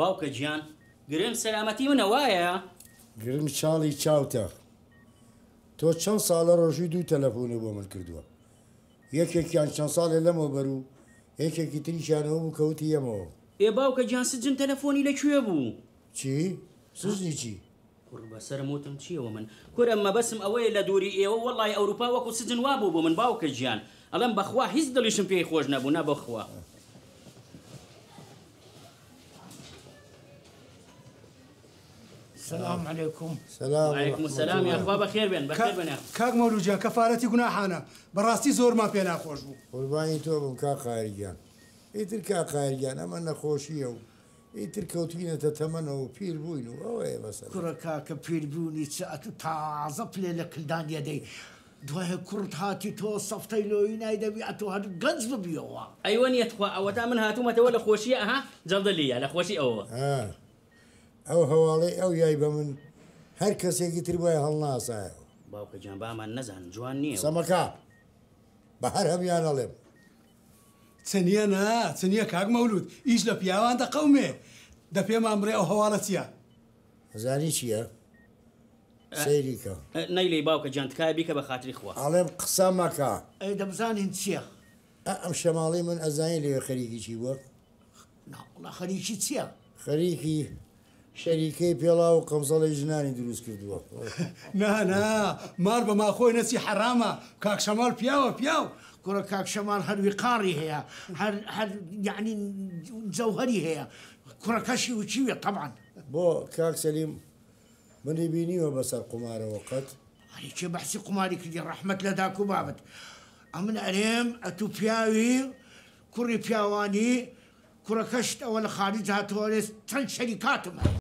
باوکە گیان گرم سەلامەتی منە وایە گرم چاڵی چاوتە تۆ چەند ساڵە ڕۆژوی دوو تەلەفۆنە بۆ من کردووە یەکێکیان چەند ساڵێ لەمەوە بەر و یەکێکی تریشانەوە بوو کەوتی ئەمەوە ئێ باوکە گیان سجن تەلەفۆنی لەکوێ بوو چی سزنی چی؟ بەسەرموتم چیەوە من کورەممە بەسم ئەوەیە لە دووری ئێوە وڵی ئەوروپا وەکو سجن وابوو بۆ من باوکە گیان ئەڵم بەخوا هیچ دڵیشم پێی خۆش نەبوو نە بەخوا. سلام عليكم سلام عليكم السلام يا اخوة بخير بين بخير بين كاك مولو جان كفارتي گناحانا براستي زور ما پێنا خۆش بوو قربانی تۆ بم کا قاریگان ئیتر کا قاریگان ئەمە نەخۆشیە و ئیتر کەوتینەتە تەمەنەوە و پیر بووین و ئەوەیە بەس کوڕە کاکە پیربوونی چ تازە پلێ لە کلدانە دەی دوای کورت هاتی تۆ سەفتەی لۆی نایدەبی ئەتۆ هەر گەنج ببیەوە ئەیوە نیەتخوا ئەوەتا من هاتوومەتەوە لە خۆشیە ئەها جەڵدەلیە لە خۆشی ئەوە. ئەو هەواڵی ئەو یای بە من هەر کەسێکی تر بۆی هەڵناسایەوە باوکەجان بامان نەزان جوان نییە سەمەکە بە هەر هەمیان ئەڵێم چنیە نا چنیە کاک مەولود ئیش لە پیاوان دەقەومێ دە پێمان بڕێ ئەو هەواڵە چییە؟ زانی چییە؟ سەیریکە نەیلی باوکە جانتکای بیکە بە خااتری خوا ئاڵێم قسە مەکە ئەی دەبزانین چییە؟ ئەم شەماڵی من ئەزانانی لێ خەریکی چی وە؟ خەریکی چییە؟ خەریکی شریکی پیلا و جنانی دروس کردو نه نه مار با ما خوی نسی حرامە کاک شمال پیاو پیاو کرا کاک شمال هر وقاری هیا هر هر یعنی هیا کرا جەوهری هەیە کوڕەکەشی وچیوێ تەمان بۆ کاکسەلیم منی بسر قمار وقت قەت چه بحثی قماری کردی رحمت لداکو بابت امن ئەرێم اتو پیاوی کری پیاوانی کرا کشت اول خارج هاتۆرێ تن شریکاتو